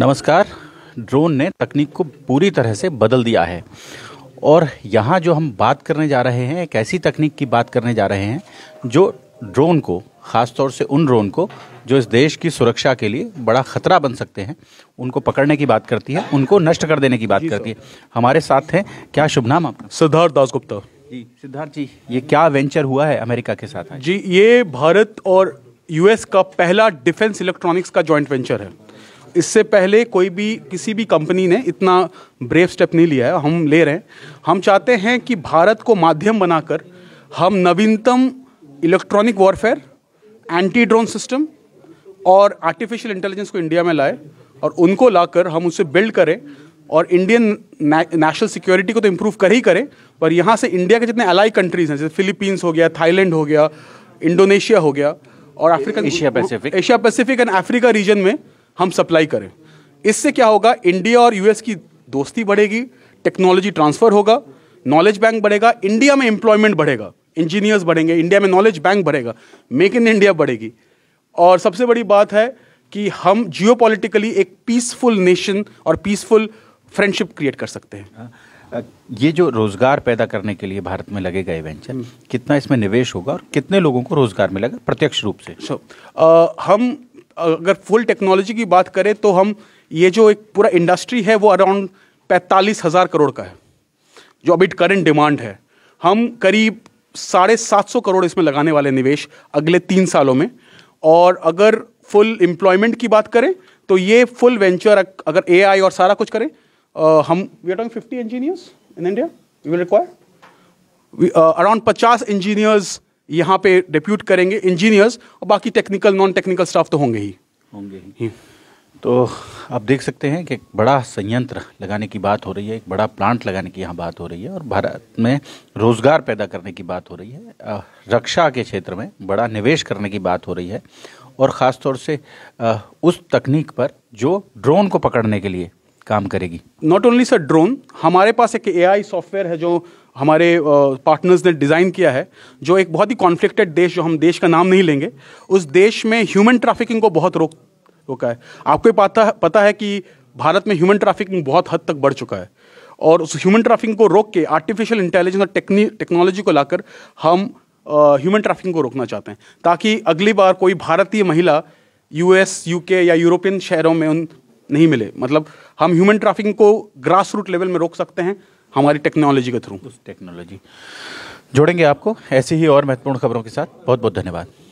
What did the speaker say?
नमस्कार ड्रोन ने तकनीक को पूरी तरह से बदल दिया है और यहाँ जो हम बात करने जा रहे हैं एक ऐसी तकनीक की बात करने जा रहे हैं जो ड्रोन को ख़ासतौर से उन ड्रोन को जो इस देश की सुरक्षा के लिए बड़ा खतरा बन सकते हैं उनको पकड़ने की बात करती है उनको नष्ट कर देने की बात करती है हमारे साथ हैं क्या शुभ नाम आपका सिद्धार्थ दास गुप्ता जी सिद्धार्थ जी ये क्या वेंचर हुआ है अमेरिका के साथ जी ये भारत और यूएस का पहला डिफेंस इलेक्ट्रॉनिक्स का जॉइंट वेंचर है इससे पहले कोई भी किसी भी कंपनी ने इतना ब्रेव स्टेप नहीं लिया है हम ले रहे हैं हम चाहते हैं कि भारत को माध्यम बनाकर हम नवीनतम electronic warfare anti drone system और आर्टिफिशियल इंटेलिजेंस को इंडिया में लाए और उनको लाकर हम उसे बिल्ड करें और इंडियन नेशनल सिक्योरिटी को तो इम्प्रूव कर ही करें पर यहाँ से इंडिया के जितने अलाई कंट्रीज़ हैं जैसे फिलीपींस हो गया थाईलैंड हो गया इंडोनेशिया हो गया और Africa Asia Pacific Asia Pacific and Africa region में हम सप्लाई करें इससे क्या होगा इंडिया और यूएस की दोस्ती बढ़ेगी टेक्नोलॉजी ट्रांसफर होगा नॉलेज बैंक बढ़ेगा इंडिया में एम्प्लॉयमेंट बढ़ेगा इंजीनियर्स बढ़ेंगे इंडिया में नॉलेज बैंक बढ़ेगा मेक इन इंडिया बढ़ेगी और सबसे बड़ी बात है कि हम जियो एक पीसफुल नेशन और पीसफुल फ्रेंडशिप क्रिएट कर सकते हैं हाँ। ये जो रोजगार पैदा करने के लिए भारत में लगे गए वेंचर हम्म। कितना इसमें निवेश होगा और कितने लोगों को रोजगार मिलेगा प्रत्यक्ष रूप से सो so, हम अगर फुल टेक्नोलॉजी की बात करें तो हम ये जो एक पूरा इंडस्ट्री है वो अराउंड पैंतालीस हज़ार करोड़ का है जो अभी करंट डिमांड है हम करीब साढ़े सात सौ करोड़ इसमें लगाने वाले निवेश अगले तीन सालों में और अगर फुल एम्प्लॉयमेंट की बात करें तो ये फुल वेंचर अगर एआई और सारा कुछ करें uh, hum, we are talking 50 India we will require. We, uh, around 50 engineers यहाँ पे डिप्यूट करेंगे इंजीनियर्स और बाकी टेक्निकल नॉन टेक्निकल स्टाफ तो होंगे ही होंगे ही हम्म। तो आप देख सकते हैं कि एक बड़ा संयंत्र लगाने की बात हो रही है एक बड़ा प्लांट लगाने की यहाँ बात हो रही है और भारत में रोज़गार पैदा करने की बात हो रही है रक्षा के क्षेत्र में बड़ा निवेश करने की बात हो रही है और ख़ास तौर से उस तकनीक पर जो ड्रोन को पकड़ने के लिए काम करेगी नॉट ओनली सर ड्रोन हमारे पास एक ए सॉफ्टवेयर है जो हमारे पार्टनर्स ने डिज़ाइन किया है जो एक बहुत ही कॉन्फ्लिक्टेड देश जो हम देश का नाम नहीं लेंगे उस देश में ह्यूमन ट्रैफिकिंग को बहुत रोक रोका है आपको पता पता है कि भारत में ह्यूमन ट्रैफिकिंग बहुत हद तक बढ़ चुका है और उस ह्यूमन ट्रैफिकिंग को रोक के आर्टिफिशियल इंटेलिजेंस और टेक्नोलॉजी को लाकर हम ह्यूमन ट्रैफिकिंग को रोकना चाहते हैं ताकि अगली बार कोई भारतीय महिला यूएस यूके या यूरोपियन शहरों में उन नहीं मिले मतलब हम ह्यूमन ट्रैफिकिंग को ग्रास रूट लेवल में रोक सकते हैं हमारी टेक्नोलॉजी के थ्रू उस टेक्नोलॉजी जोड़ेंगे आपको ऐसी ही और महत्वपूर्ण खबरों के साथ बहुत बहुत धन्यवाद